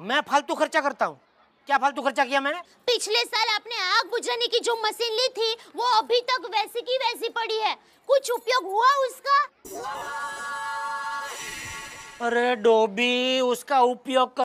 मैं फालतू खर्चा करता हूँ क्या फालतू खर्चा किया मैंने पिछले साल आपने आग बुझाने की जो मशीन ली थी वो अभी तक वैसी की वैसी पड़ी है कुछ उपयोग हुआ उसका अरे डोबी उसका उपयोग